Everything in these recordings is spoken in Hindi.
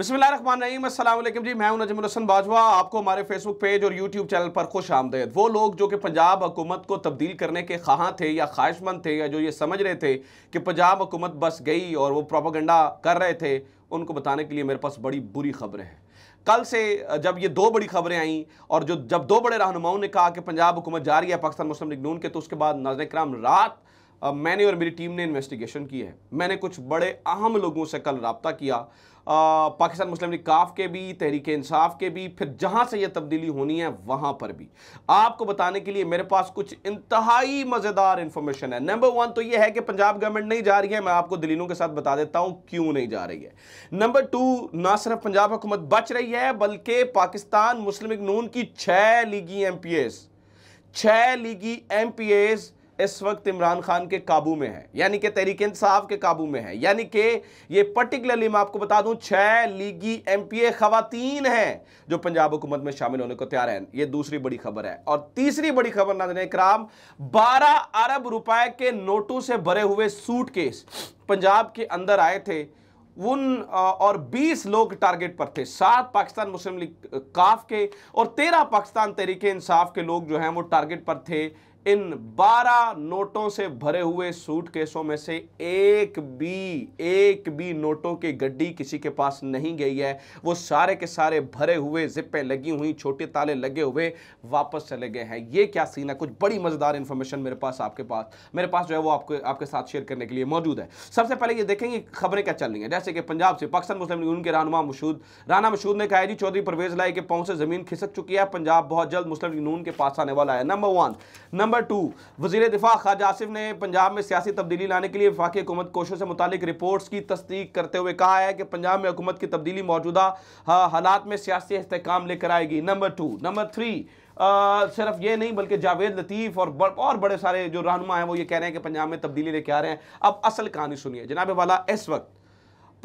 बिस्मिल्लाम असलम जी मैं हूं नजमुल हसन बाजवा आपको हमारे फेसबुक पेज और यूट्यूब चैनल पर खुश आमदेद वो लोग जो कि पंजाब हुकूमत को तब्दील करने के खा थे या ख्वाहिशमंद थे या जो ये समझ रहे थे कि पंजाब हुकूमत बस गई और वो प्रोपागंडा कर रहे थे उनको बताने के लिए मेरे पास बड़ी बुरी खबरें हैं कल से जब ये दो बड़ी खबरें आईं और जो जब दो बड़े रहनुमाओं ने कहा कि पंजाब हुकूमत जा रही है पाकिस्तान मुस्लिम लीग नून के तो उसके बाद नजर कराम रात मैंने और मेरी टीम ने इन्वेस्टिगेशन की है मैंने कुछ बड़े अहम लोगों से कल रबता किया पाकिस्तान मुस्लिम लीग काफ के भी तहरीक इंसाफ के भी फिर जहां से यह तब्दीली होनी है वहां पर भी आपको बताने के लिए मेरे पास कुछ इंतहाई मज़ेदार इंफॉर्मेशन है नंबर वन तो यह है कि पंजाब गवर्नमेंट नहीं जा रही है मैं आपको दलीलों के साथ बता देता हूँ क्यों नहीं जा रही है नंबर टू ना सिर्फ पंजाब हुकूमत बच रही है बल्कि पाकिस्तान मुस्लिम लीग नून की छः लीगी एम पी एस छः लीगी एम पी एस इस वक्त इमरान खान के काबू में है यानी कि तहरीक इंसाफ के काबू में है यानी कि ये पर्टिकुलरली मैं आपको बता दूं छह लीगी एम पी ए खातन हैं जो पंजाब हुकूमत में शामिल होने को तैयार हैं ये दूसरी बड़ी खबर है और तीसरी बड़ी खबर ना देने कराम बारह अरब रुपए के नोटों से भरे हुए सूट केस पंजाब के अंदर आए थे उन और 20 लोग टारगेट पर थे सात पाकिस्तान मुस्लिम लीग काफ के और तेरह पाकिस्तान तरीके इंसाफ के लोग जो हैं वो टारगेट पर थे इन 12 नोटों से भरे हुए सूटकेसों में से एक भी एक भी नोटों की गड्डी किसी के पास नहीं गई है वो सारे के सारे भरे हुए जिप्पे लगी हुई छोटे ताले लगे हुए वापस चले गए हैं ये क्या सीन है कुछ बड़ी मज़ेदार इंफॉर्मेशन मेरे पास आपके पास मेरे पास जो है वो आपके आपके साथ शेयर करने के लिए मौजूद है सबसे पहले ये देखेंगे खबरें क्या चल रही है जैसे कि पंजाब से पाकिस्तान मुस्लिम लीग के रानुमा मशूद राना मशहूद ने कहा जी चौधरी परवेज लाई के पाँव से ज़मीन खिसक चुकी है पंजाब बहुत जल्द मुस्लिम यूनियन के पास आने वाला है number one number number two वजी दिफा खाज आसिफ ने पंजाब में सियासी तब्दीली लाने के लिए वफाकी हुकूमत कोशों से मुतिक रिपोर्ट्स की तस्दीक करते हुए कहा है कि पंजाब में हुकूमत की तब्दीली मौजूदा हालात में सियासी इसकाम लेकर आएगी नंबर टू नंबर थ्री आ, सिर्फ ये नहीं बल्कि जावेद लतीफ़ और ब, और बड़े सारे जो रहनुमा हैं वो ये कह रहे हैं कि पंजाब में तब्दीली लेके आ रहे हैं अब असल कहानी सुनिए जनाब वाला इस वक्त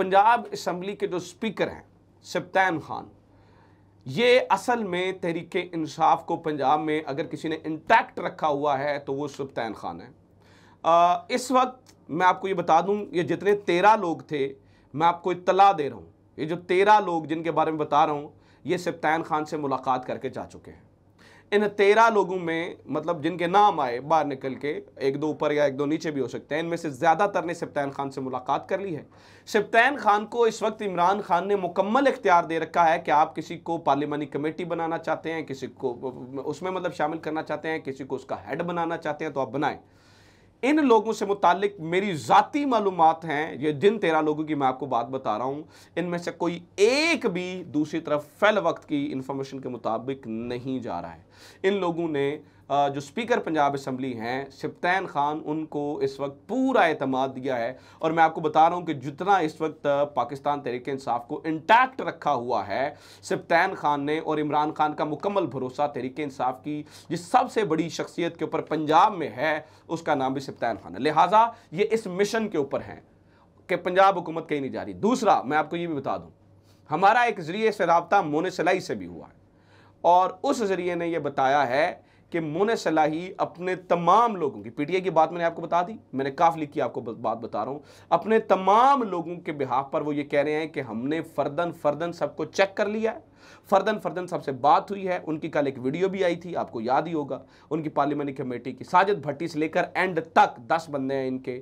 पंजाब इसम्बली के जो स्पीकर हैं सिप्तान खान ये असल में तहरीक इंसाफ को पंजाब में अगर किसी ने इंटैक्ट रखा हुआ है तो वो सुबतैन खान है आ, इस वक्त मैं आपको ये बता दूं ये जितने तेरह लोग थे मैं आपको इतला दे रहा हूँ ये जो तेरह लोग जिनके बारे में बता रहा हूँ ये सिप्तान खान से मुलाकात करके जा चुके हैं इन तेरह लोगों में मतलब जिनके नाम आए बाहर निकल के एक दो ऊपर या एक दो नीचे भी हो सकते हैं इनमें से ज़्यादातर ने सिप्तान खान से मुलाकात कर ली है सिप्तान खान को इस वक्त इमरान खान ने मुकम्मल इख्तियार दे रखा है कि आप किसी को पार्लियामानी कमेटी बनाना चाहते हैं किसी को उसमें मतलब शामिल करना चाहते हैं किसी को उसका हेड बनाना चाहते हैं तो आप बनाएं इन लोगों से मुतालिक मेरी ज़ाती मालूम हैं ये जिन तेरह लोगों की मैं आपको बात बता रहा हूँ इनमें से कोई एक भी दूसरी तरफ फैल वक्त की इंफॉर्मेशन के मुताबिक नहीं जा रहा है इन लोगों ने जो स्पीकर पंजाब असम्बली हैं सिप्तैन खान उनको इस वक्त पूरा अतमाद दिया है और मैं आपको बता रहा हूँ कि जितना इस वक्त पाकिस्तान तरीके इंसाफ को इंटैक्ट रखा हुआ है सिप्तैन खान ने और इमरान खान का मुकम्मल भरोसा तरीके इंसाफ की जिस सबसे बड़ी शख्सियत के ऊपर पंजाब में है उसका नाम भी सिप्तैन खान है लिहाजा ये इस मिशन के ऊपर हैं कि पंजाब हुकूमत कहीं नहीं जा रही दूसरा मैं आपको ये भी बता दूँ हमारा एक ज़रिए से रबता मोने सलाई से भी हुआ है और उस ज़रिए ने यह बताया है कि मोन सलाही अपने तमाम लोगों की पीटीआई की बात मैंने आपको बता दी मैंने काफ लिख की आपको बात बता रहा हूँ अपने तमाम लोगों के बिहाफ पर वो ये कह रहे हैं कि हमने फर्दन फर्दन सबको चेक कर लिया है फर्दन फर्दन साहब से बात हुई है उनकी कल एक वीडियो भी आई थी आपको याद ही होगा उनकी पार्लियामेंट्री कमेटी की साजिद भट्टी से लेकर एंड तक दस बंदे हैं इनके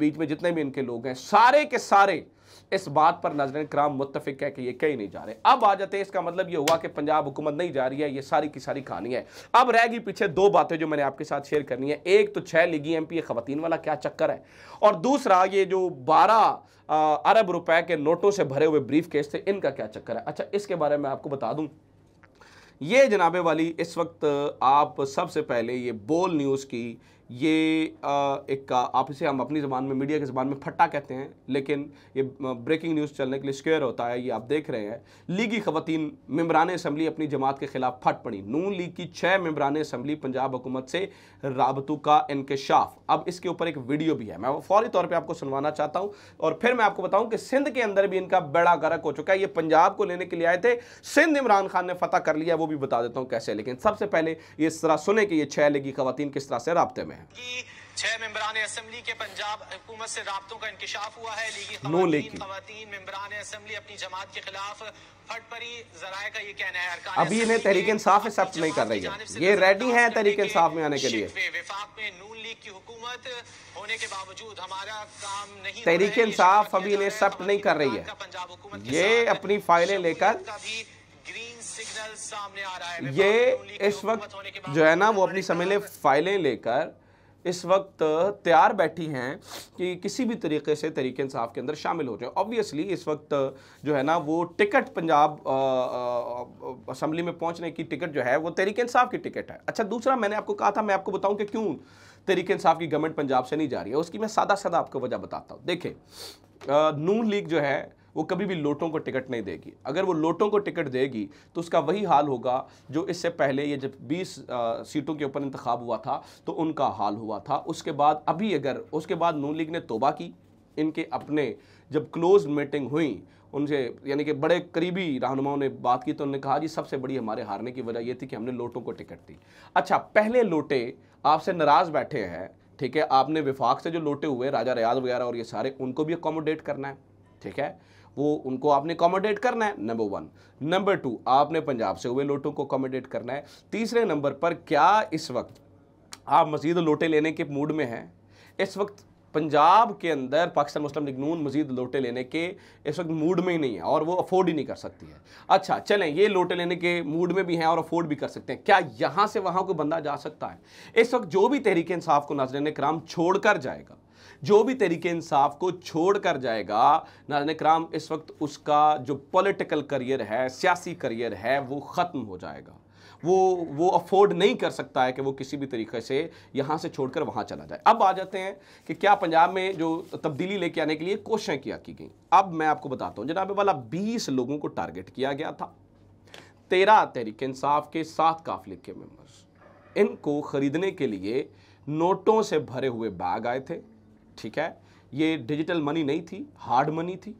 बीच में जितने भी इनके लोग हैं सारे के सारे इस बात पर नजर क्राम मुतफिक है कि ये कहीं नहीं जा रहे अब आ जाते हैं इसका मतलब ये हुआ कि पंजाब हुकूमत नहीं जा रही है ये सारी की सारी कहानी है अब रहेगी पीछे दो बातें जो मैंने आपके साथ शेयर करनी है एक तो छह लीगी एम पी खवतिन वाला क्या चक्कर है और दूसरा ये जो बारह अरब रुपए के नोटों से भरे हुए ब्रीफ केस थे इनका क्या चक्कर है अच्छा इसके बारे में आपको बता दूं ये जनाबे वाली इस वक्त आप सबसे पहले ये बोल न्यूज़ की ये एक आप इसे हम अपनी ज़बान में मीडिया की ज़बान में फट्टा कहते हैं लेकिन ये ब्रेकिंग न्यूज़ चलने के लिए स्क्वेयर होता है ये आप देख रहे हैं लीगी खवतान मम्बरान असम्बली अपनी जमात के खिलाफ फट पड़ी नून लीग की छः मम्बरान असम्बली पंजाब हुकूमत से रबतों का इनकशाफ अब इसके ऊपर एक वीडियो भी है मैं फौरी तौर पर आपको सुनवाना चाहता हूँ और फिर मैं आपको बताऊँ कि सिंध के अंदर भी इनका बड़ा गर्क हो चुका है ये पंजाब को लेने के लिए आए थे सिंध इमरान खान ने फतह कर लिया वो भी बता देता हूँ कैसे लेकिन सबसे पहले ये इस तरह सुने कि ये छः लीगी खवतान किस तरह से रबते में कि छह अभी इन्हें तहरीक इंसाफ एक्सेप्ट नहीं कर रही है ये रेडी तो है तहरीक इंसाफ में आने के लिए विफाक में नून लीग की हुकूमत होने के बावजूद हमारा काम नहीं तहरीक इंसाफ अभी इन्हें एक्सेप्ट नहीं कर रही है ये अपनी फाइलें लेकर सामने आ रहा है ये इस वक्त जो है ना वो अपनी समय फाइलें लेकर इस वक्त तैयार बैठी हैं कि किसी भी तरीके से तरीके इंसाफ के अंदर शामिल हो जाए ऑब्वियसली इस वक्त जो है ना वो टिकट पंजाब असम्बली में पहुंचने की टिकट जो है वो तरीके इंसाफ की टिकट है अच्छा दूसरा मैंने आपको कहा था मैं आपको बताऊं कि क्यों तरीके इंसाफ की गवर्नमेंट पंजाब से नहीं जा रही है उसकी मैं सादा सादा आपको वजह बताता हूँ देखिए नून लीग जो है वो कभी भी लोटों को टिकट नहीं देगी अगर वो लोटों को टिकट देगी तो उसका वही हाल होगा जो इससे पहले ये जब 20 सीटों के ऊपर इंतखब हुआ था तो उनका हाल हुआ था उसके बाद अभी अगर उसके बाद नून लीग ने तोबा की इनके अपने जब क्लोज मीटिंग हुई उनसे यानी कि बड़े करीबी रहनुमाओं ने बात की तो उन्होंने कहा जी सबसे बड़ी हमारे हारने की वजह यह थी कि हमने लोटों को टिकट दी अच्छा पहले लोटे आपसे नाराज़ बैठे हैं ठीक है आपने विफाक से जो लोटे हुए राजा रियाज वगैरह और ये सारे उनको भी अकोमोडेट करना है ठीक है वो उनको आपने अकोमोडेट करना है नंबर वन नंबर टू आपने पंजाब से हुए लोटों को अकोमोडेट करना है तीसरे नंबर पर क्या इस वक्त आप मजीद लोटे लेने के मूड में हैं इस वक्त पंजाब के अंदर पाकिस्तान मुस्लिम लीग नून मजीद लोटे लेने के इस वक्त मूड में ही नहीं है और वो अफोर्ड ही नहीं कर सकती है अच्छा चलें ये लोटे लेने के मूड में भी हैं और अफोर्ड भी कर सकते हैं क्या यहाँ से वहाँ कोई बंदा जा सकता है इस वक्त जो भी तहरीक इंसाफ को नजरें कराम छोड़ कर जाएगा जो भी तरीके इंसाफ को छोड़ कर जाएगा नाजन कराम इस वक्त उसका जो पॉलिटिकल करियर है सियासी करियर है वो ख़त्म हो जाएगा वो वो अफोर्ड नहीं कर सकता है कि वो किसी भी तरीके से यहाँ से छोड़कर वहाँ चला जाए अब आ जाते हैं कि क्या पंजाब में जो तब्दीली लेके आने के लिए कोशिशें किया की गई अब मैं आपको बताता हूँ जनाबे वाला बीस लोगों को टारगेट किया गया था तेरह तहरीक इंसाफ के सात काफिले के मेम्बर्स इनको ख़रीदने के लिए नोटों से भरे हुए बैग आए थे ठीक है ये डिजिटल मनी नहीं थी हार्ड मनी थी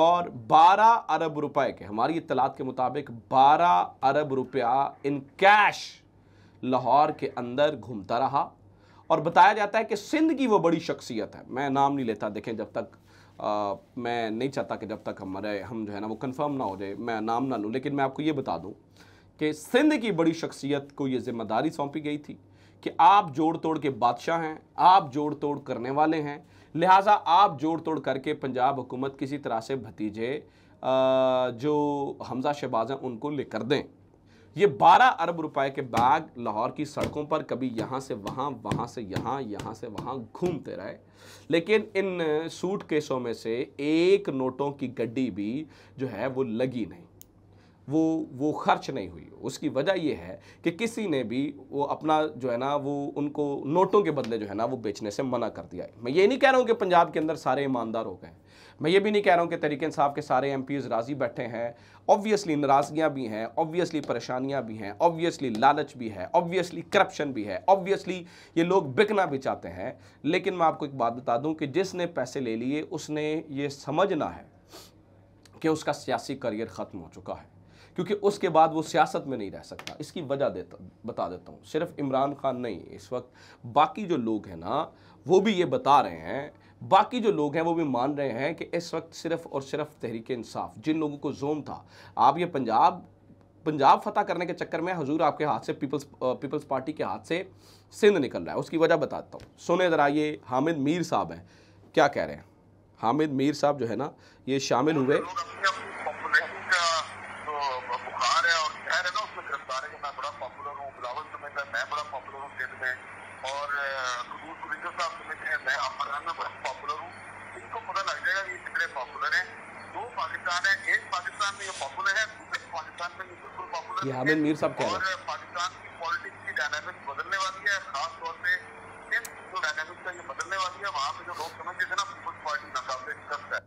और 12 अरब रुपए के हमारी इतलात के मुताबिक 12 अरब रुपया इन कैश लाहौर के अंदर घूमता रहा और बताया जाता है कि सिंध की वो बड़ी शख्सियत है मैं नाम नहीं लेता देखें जब तक आ, मैं नहीं चाहता कि जब तक हमारे हम जो है ना वो कंफर्म ना हो जाए मैं नाम ना लूँ लेकिन मैं आपको ये बता दूँ कि सिंध की बड़ी शख्सियत को ये जिम्मेदारी सौंपी गई थी कि आप जोड़ तोड़ के बादशाह हैं आप जोड़ तोड़ करने वाले हैं लिहाजा आप जोड़ तोड़ करके पंजाब हुकूमत किसी तरह से भतीजे जो हमजा शहबाज हैं उनको लेकर दें ये 12 अरब रुपए के बैग लाहौर की सड़कों पर कभी यहाँ से वहाँ वहाँ से यहाँ यहाँ से वहाँ घूमते रहे लेकिन इन सूट केसों में से एक नोटों की गड्डी भी जो है वो लगी नहीं वो वो खर्च नहीं हुई उसकी वजह ये है कि किसी ने भी वो अपना जो है ना वो उनको नोटों के बदले जो है ना वो बेचने से मना कर दिया है मैं ये नहीं कह रहा हूँ कि पंजाब के अंदर सारे ईमानदार हो गए मैं ये भी नहीं कह रहा हूँ कि तरीके इंसाफ के सारे एम राज़ी बैठे हैं ऑब्वियसली नाराज़गियाँ भी हैं ऑब्वियसली परेशानियाँ भी हैं ऑब्वियसली लालच भी है ऑब्वियसली करप्शन भी है ऑब्वियसली ये लोग बिकना भी चाहते हैं लेकिन मैं आपको एक बात बता दूँ कि जिसने पैसे ले लिए उसने ये समझना है कि उसका सियासी करियर ख़त्म हो चुका है क्योंकि उसके बाद वो सियासत में नहीं रह सकता इसकी वजह देता बता देता हूँ सिर्फ इमरान खान नहीं इस वक्त बाकी जो लोग हैं ना वो भी ये बता रहे हैं बाकी जो लोग हैं वो भी मान रहे हैं कि इस वक्त सिर्फ और सिर्फ तहरीक इंसाफ जिन लोगों को जोम था आप ये पंजाब पंजाब फतह करने के चक्कर में हजूर आपके हाथ से पीपल्स पीपल्स पार्टी के हाथ से सिंध निकल रहा है उसकी वजह बताता हूँ सुने ज़रा ये हामिद मीर साहब हैं क्या कह रहे हैं हामिद मीर साहब जो है ना ये शामिल हुए और साहब समेत है मैं में बहुत पॉपुलर हूँ इनको पता लग जाएगा कितने पॉपुलर हैं दो पाकिस्तान है एक पाकिस्तान में ये पॉपुलर है दूसरे पाकिस्तान में बिल्कुल पॉपुलर हामिद मीर साहब पाकिस्तान की पॉलिटिक्स की डायनामिक्स बदलने वाली है खास तौर जो डायनामिक्स है ये बदलने वाली है वहाँ पे जो लोग समझते थे ना पार्टी नाकाबले शिकस्त है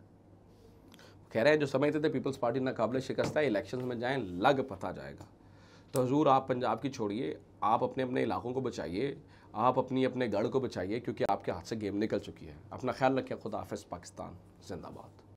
कह रहे हैं जो समझते थे पीपल्स पार्टी नाकाबले शिकस्त है इलेक्शन में जाएं लग पता जाएगा तो हजूर आप पंजाब की छोड़िए आप अपने अपने इलाकों को बचाइए आप अपनी अपने गढ़ को बचाइए क्योंकि आपके हाथ से गेम निकल चुकी है अपना ख्याल रखिए खुदा हाफ पाकिस्तान जिंदाबाद